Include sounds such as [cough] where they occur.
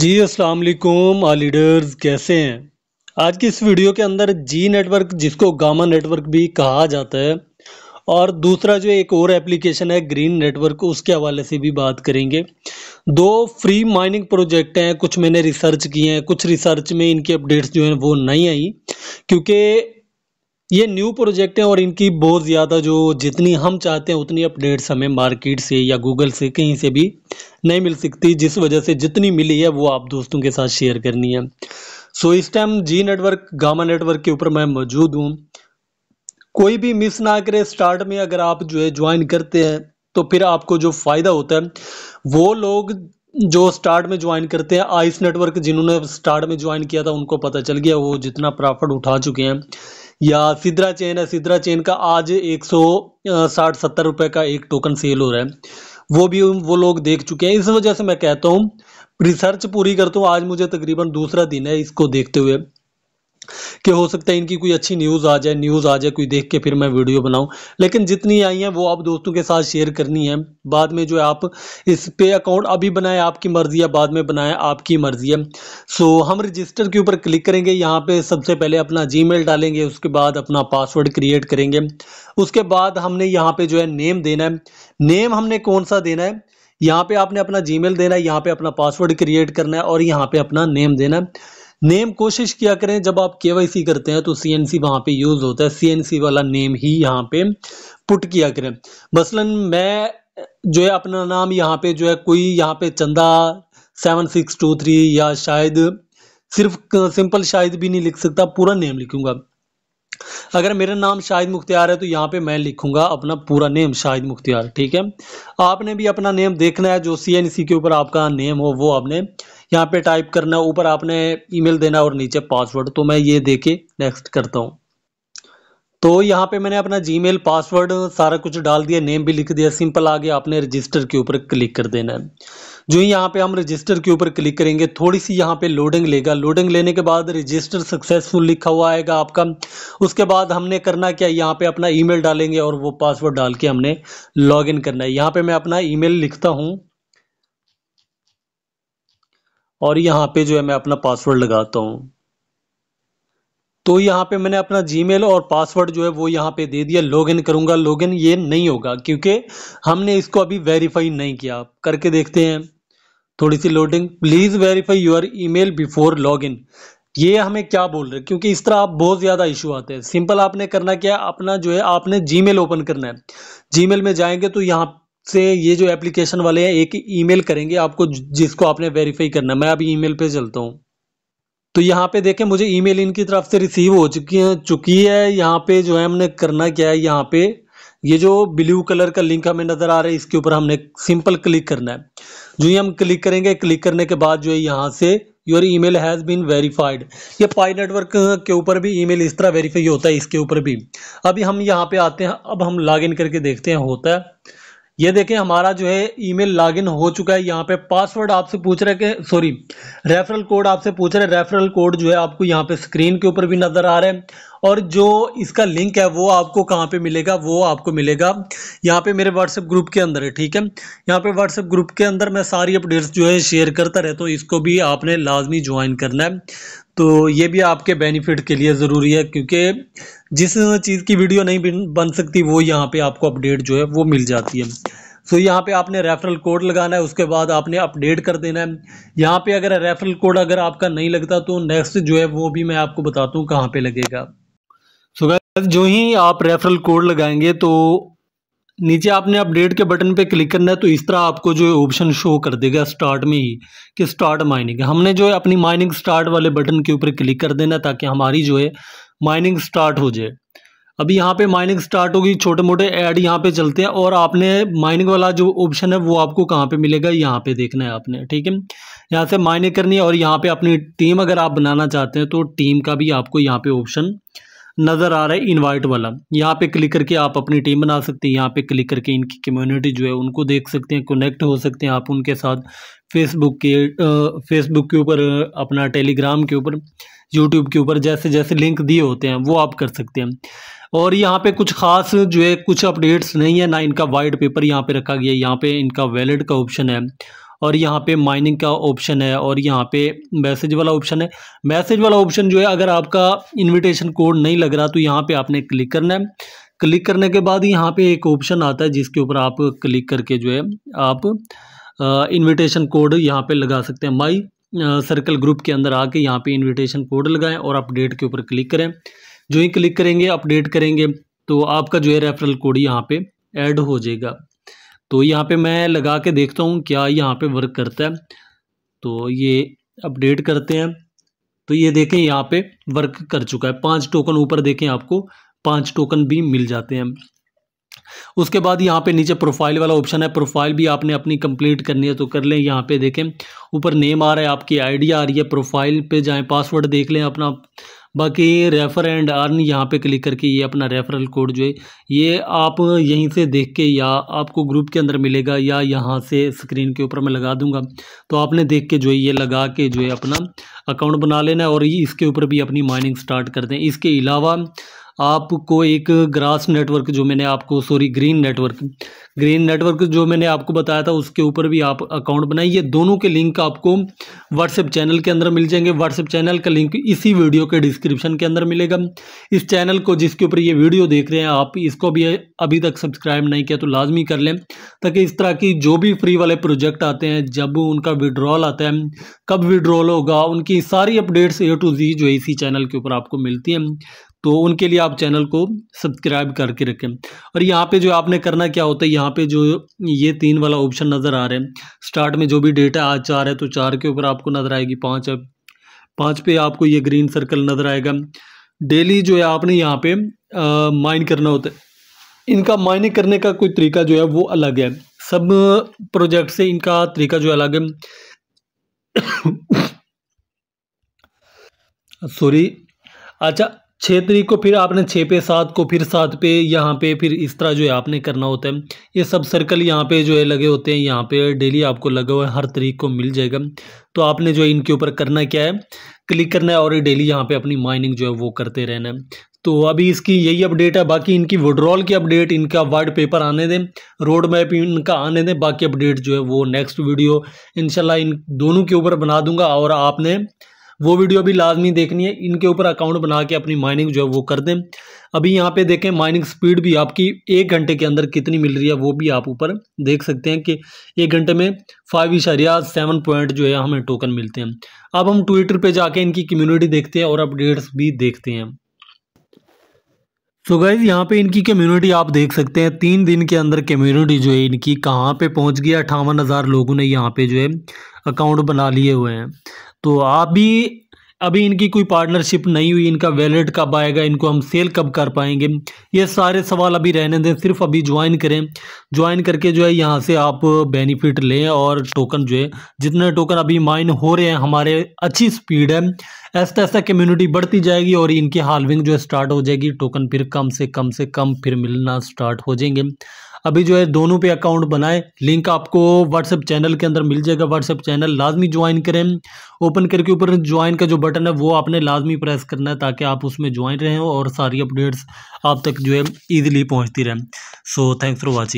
जी अस्सलाम वालेकुम आ लीडर्स कैसे हैं आज की इस वीडियो के अंदर जी नेटवर्क जिसको गामा नेटवर्क भी कहा जाता है और दूसरा जो एक और एप्लीकेशन है ग्रीन नेटवर्क उसके हवाले से भी बात करेंगे दो फ्री माइनिंग प्रोजेक्ट हैं कुछ मैंने रिसर्च किए हैं कुछ रिसर्च में इनकी अपडेट्स जो हैं वो नहीं आई क्योंकि ये न्यू प्रोजेक्ट हैं और इनकी बहुत ज़्यादा जो जितनी हम चाहते हैं उतनी अपडेट्स हमें मार्केट से या गूगल से कहीं से भी नहीं मिल सकती जिस वजह से जितनी मिली है वो आप दोस्तों के साथ शेयर करनी है सो इस time G network gamma network के ऊपर मैं मौजूद हूँ कोई भी मिस ना करे स्टार्ट में अगर आप जो है ज्वाइन करते हैं तो फिर आपको जो फ़ायदा होता है वो लोग जो स्टार्ट में ज्वाइन करते हैं आइस नेटवर्क जिन्होंने स्टार्ट में ज्वाइन किया था उनको पता चल गया वो जितना प्रॉफिट उठा चुके हैं या सिद्रा चेन है सिद्रा चेन का आज एक सौ साठ सत्तर का एक टोकन सेल हो रहा है वो भी वो लोग देख चुके हैं इस वजह से मैं कहता हूँ रिसर्च पूरी करता हूँ आज मुझे तकरीबन दूसरा दिन है इसको देखते हुए कि हो सकता है इनकी कोई अच्छी न्यूज़ आ जाए न्यूज़ आ जाए कोई देख के फिर मैं वीडियो बनाऊं लेकिन जितनी आई हैं वो आप दोस्तों के साथ शेयर करनी है बाद में जो है आप इस पे अकाउंट अभी बनाएं आपकी मर्ज़ी है बाद में बनाएं आपकी मर्ज़ी है सो हम रजिस्टर के ऊपर क्लिक करेंगे यहाँ पर सबसे पहले अपना जी डालेंगे उसके बाद अपना पासवर्ड क्रिएट करेंगे उसके बाद हमने यहाँ पर जो है नेम देना है नेम हमने कौन सा देना है यहाँ पे आपने अपना जी देना है यहाँ पे अपना पासवर्ड क्रिएट करना है और यहाँ पे अपना नेम देना है नेम कोशिश किया करें जब आप के करते हैं तो सी एन सी वहां पर यूज होता है सी एन सी वाला नेम ही यहाँ पे पुट किया करें मसलन मैं जो है अपना नाम यहाँ पे जो है कोई यहाँ पे चंदा सेवन सिक्स टू थ्री या शायद सिर्फ सिंपल शायद भी नहीं लिख सकता पूरा नेम लिखूंगा अगर मेरा नाम शाहिद मुख्तियार है तो यहाँ पे मैं लिखूंगा अपना पूरा नेम शाहिद मुख्तियार ठीक है आपने भी अपना नेम देखना है जो सी के ऊपर आपका नेम हो वो आपने यहाँ पे टाइप करना है ऊपर आपने ईमेल देना और नीचे पासवर्ड तो मैं ये दे के नेक्स्ट करता हूँ तो यहाँ पे मैंने अपना जीमेल पासवर्ड सारा कुछ डाल दिया नेम भी लिख दिया सिंपल आगे आपने रजिस्टर के ऊपर क्लिक कर देना है जो ही यहाँ पे हम रजिस्टर के ऊपर क्लिक करेंगे थोड़ी सी यहाँ पे लोडिंग लेगा लोडिंग लेने के बाद रजिस्टर सक्सेसफुल लिखा हुआ आएगा आपका उसके बाद हमने करना क्या यहाँ पे अपना ईमेल डालेंगे और वो पासवर्ड डाल के हमने लॉगिन करना है यहाँ पे मैं अपना ईमेल लिखता हूँ और यहाँ पे जो है मैं अपना पासवर्ड लगाता हूँ तो यहाँ पे मैंने अपना जीमेल और पासवर्ड जो है वो यहाँ पे दे दिया लॉगिन लॉग लॉगिन ये नहीं होगा क्योंकि हमने इसको अभी वेरीफाई नहीं किया करके देखते हैं थोड़ी सी loading please verify your email before log in ये हमें क्या बोल रहे हैं क्योंकि इस तरह आप बहुत ज़्यादा इशू आते हैं सिंपल आपने करना क्या अपना जो है आपने मेल ओपन करना है मेल में जाएंगे तो यहाँ से ये जो एप्लीकेशन वाले हैं एक ईमेल करेंगे आपको जिसको आपने वेरीफाई करना है मैं अभी ईमेल पे चलता हूँ तो यहाँ पे देखें मुझे ईमेल इनकी तरफ से रिसीव हो चुकी है चुकी है यहाँ पे जो है हमने करना क्या है यहाँ पे ये जो ब्लू कलर का लिंक हमें नज़र आ रहा है इसके ऊपर हमने सिंपल क्लिक करना है जो ही हम क्लिक करेंगे क्लिक करने के बाद जो है यहाँ से your email has been verified ये पाई नेटवर्क के ऊपर भी ईमेल इस तरह वेरीफाई होता है इसके ऊपर भी अभी हम यहाँ पे आते हैं अब हम इन करके देखते हैं होता है ये देखें हमारा जो है ईमेल लॉगिन हो चुका है यहाँ पे पासवर्ड आपसे पूछ रहे हैं सॉरी रेफरल कोड आपसे पूछ रहे रेफरल कोड जो है आपको यहाँ पे स्क्रीन के ऊपर भी नज़र आ रहा है और जो इसका लिंक है वो आपको कहाँ पे मिलेगा वो आपको मिलेगा यहाँ पे मेरे व्हाट्सएप ग्रुप के अंदर है ठीक है यहाँ पे व्हाट्सएप ग्रुप के अंदर मैं सारी अपडेट्स जो है शेयर करता रहता हूँ इसको भी आपने लाजमी ज्वाइन करना है तो ये भी आपके बेनिफिट के लिए ज़रूरी है क्योंकि जिस चीज़ की वीडियो नहीं बन सकती वो यहाँ पर आपको अपडेट जो है वो मिल जाती है सो so, यहाँ पे आपने रेफरल कोड लगाना है उसके बाद आपने अपडेट कर देना है यहाँ पे अगर रेफरल कोड अगर आपका नहीं लगता तो नेक्स्ट जो है वो भी मैं आपको बताता हूँ कहाँ पे लगेगा जो ही आप रेफरल कोड लगाएंगे तो नीचे आपने अपडेट के बटन पे क्लिक करना है तो इस तरह आपको जो ऑप्शन शो कर देगा स्टार्ट में ही कि स्टार्ट माइनिंग हमने जो है अपनी माइनिंग स्टार्ट वाले बटन के ऊपर क्लिक कर देना ताकि हमारी जो है माइनिंग स्टार्ट हो जाए अभी यहाँ पे माइनिंग स्टार्ट होगी छोटे मोटे ऐड यहाँ पे चलते हैं और आपने माइनिंग वाला जो ऑप्शन है वो आपको कहाँ पे मिलेगा यहाँ पे देखना है आपने ठीक है यहाँ से माइनिंग करनी है और यहाँ पे अपनी टीम अगर आप बनाना चाहते हैं तो टीम का भी आपको यहाँ पे ऑप्शन नज़र आ रहा है इनवाइट वाला यहाँ पे क्लिक करके आप अपनी टीम बना सकते हैं यहाँ पे क्लिक करके इनकी कम्युनिटी जो है उनको देख सकते हैं कनेक्ट हो सकते हैं आप उनके साथ फेसबुक के फेसबुक के ऊपर अपना टेलीग्राम के ऊपर यूट्यूब के ऊपर जैसे जैसे लिंक दिए होते हैं वो आप कर सकते हैं और यहाँ पे कुछ खास जो है कुछ अपडेट्स नहीं है ना इनका वाइट पेपर यहाँ पे रखा गया है यहाँ पे इनका वैलेट का ऑप्शन है और यहाँ पे माइनिंग का ऑप्शन है और यहाँ पे मैसेज वाला ऑप्शन है मैसेज वाला ऑप्शन जो है अगर आपका इनविटेशन कोड नहीं लग रहा तो यहाँ पे आपने क्लिक करना है क्लिक करने के बाद यहाँ पे एक ऑप्शन आता है जिसके ऊपर आप क्लिक करके जो है आप इनविटेशन कोड यहाँ पे लगा सकते हैं माई सर्कल ग्रुप के अंदर आके यहाँ पे इनविटेशन कोड लगाएं और अपडेट के ऊपर क्लिक करें जो ही क्लिक करेंगे अपडेट करेंगे तो आपका जो है रेफरल कोड यहाँ पे ऐड हो जाएगा तो यहाँ पे मैं लगा के देखता हूँ क्या यहाँ पे वर्क करता है तो ये अपडेट करते हैं तो ये देखें यहाँ पे वर्क कर चुका है पांच टोकन ऊपर देखें आपको पांच टोकन भी मिल जाते हैं उसके बाद यहाँ पे नीचे प्रोफाइल वाला ऑप्शन है प्रोफाइल भी आपने अपनी कंप्लीट करनी है तो कर लें यहाँ पे देखें ऊपर नेम आ रहा है आपकी आईडी आ रही है प्रोफाइल पे जाएं पासवर्ड देख लें अपना बाकी रेफ़र एंड अर्न यहाँ पे क्लिक करके ये अपना रेफरल कोड जो है ये आप यहीं से देख के या आपको ग्रुप के अंदर मिलेगा या यहाँ से स्क्रीन के ऊपर मैं लगा दूंगा तो आपने देख के जो है ये लगा के जो है अपना अकाउंट बना लेना है और इसके ऊपर भी अपनी माइनिंग स्टार्ट कर दें इसके अलावा आपको एक ग्रास नेटवर्क जो मैंने आपको sorry green network green network जो मैंने आपको बताया था उसके ऊपर भी आप अकाउंट बनाइए दोनों के लिंक आपको व्हाट्सएप चैनल के अंदर मिल जाएंगे व्हाट्सएप चैनल का लिंक इसी वीडियो के डिस्क्रिप्शन के अंदर मिलेगा इस चैनल को जिसके ऊपर ये वीडियो देख रहे हैं आप इसको भी अभी तक सब्सक्राइब नहीं किया तो लाजमी कर लें ताकि इस तरह की जो भी फ्री वाले प्रोजेक्ट आते हैं जब उनका विड्रॉल आता है कब विड्रॉल होगा उनकी सारी अपडेट्स ए टू जी जो इसी चैनल के ऊपर आपको मिलती हैं तो उनके लिए आप चैनल को सब्सक्राइब करके रखें और यहाँ पे जो आपने करना क्या होता है यहाँ पे जो ये तीन वाला ऑप्शन नज़र आ रहे हैं स्टार्ट में जो भी डेटा आज चार है तो चार के ऊपर आपको नज़र आएगी पाँच है पाँच पे आपको ये ग्रीन सर्कल नज़र आएगा डेली जो है आपने यहाँ पे माइन करना होता है इनका माइनिंग करने का कोई तरीका जो है वो अलग है सब प्रोजेक्ट से इनका तरीका जो अलग है सॉरी [coughs] अच्छा छः तरीक को फिर आपने छः पे सात को फिर सात पे यहाँ पे फिर इस तरह जो है आपने करना होता है ये सब सर्कल यहाँ पे जो है लगे होते हैं यहाँ पे डेली आपको लगा हुआ है हर तरीक को मिल जाएगा तो आपने जो है इनके ऊपर करना क्या है क्लिक करना है और डेली यहाँ पे अपनी माइनिंग जो है वो करते रहना है तो अभी इसकी यही अपडेट है बाकी इनकी विड्रॉल की अपडेट इनका वाइट पेपर आने दें रोड मैप इनका आने दें बाकी अपडेट जो है वो नेक्स्ट वीडियो इनशाला इन दोनों के ऊपर बना दूंगा और आपने वो वीडियो भी लाजमी देखनी है इनके ऊपर अकाउंट बना के अपनी माइनिंग जो है वो कर दें अभी यहाँ पे देखें माइनिंग स्पीड भी आपकी एक घंटे के अंदर कितनी मिल रही है वो भी आप ऊपर देख सकते हैं कि एक घंटे में फाइव इशारिया सेवन पॉइंट जो है हमें टोकन मिलते हैं अब हम ट्विटर पर जाके इनकी कम्युनिटी देखते हैं और अपडेट्स भी देखते हैं सो so गाइज यहाँ पे इनकी कम्युनिटी आप देख सकते हैं तीन दिन के अंदर कम्युनिटी जो है इनकी कहाँ पे पहुँच गई अट्ठावन हज़ार लोगों ने यहाँ पे जो है अकाउंट बना लिए हुए हैं तो आप भी अभी इनकी कोई पार्टनरशिप नहीं हुई इनका वैलेट कब आएगा इनको हम सेल कब कर पाएंगे ये सारे सवाल अभी रहने दें सिर्फ अभी ज्वाइन करें ज्वाइन करके जो है यहाँ से आप बेनिफिट लें और टोकन जो है जितने टोकन अभी माइन हो रहे हैं हमारे अच्छी स्पीड है ऐसा ऐसा कम्युनिटी बढ़ती जाएगी और इनकी हालविंग जो है स्टार्ट हो जाएगी टोकन फिर कम से कम से कम फिर मिलना स्टार्ट हो जाएंगे अभी जो है दोनों पे अकाउंट बनाए लिंक आपको व्हाट्सएप चैनल के अंदर मिल जाएगा व्हाट्सएप चैनल लाजमी ज्वाइन करें ओपन करके ऊपर ज्वाइन का जो बटन है वो आपने लाजमी प्रेस करना है ताकि आप उसमें ज्वाइन रहें और सारी अपडेट्स आप तक जो है ईजिली पहुँचती रहें सो थैंक्स फॉर वॉचिंग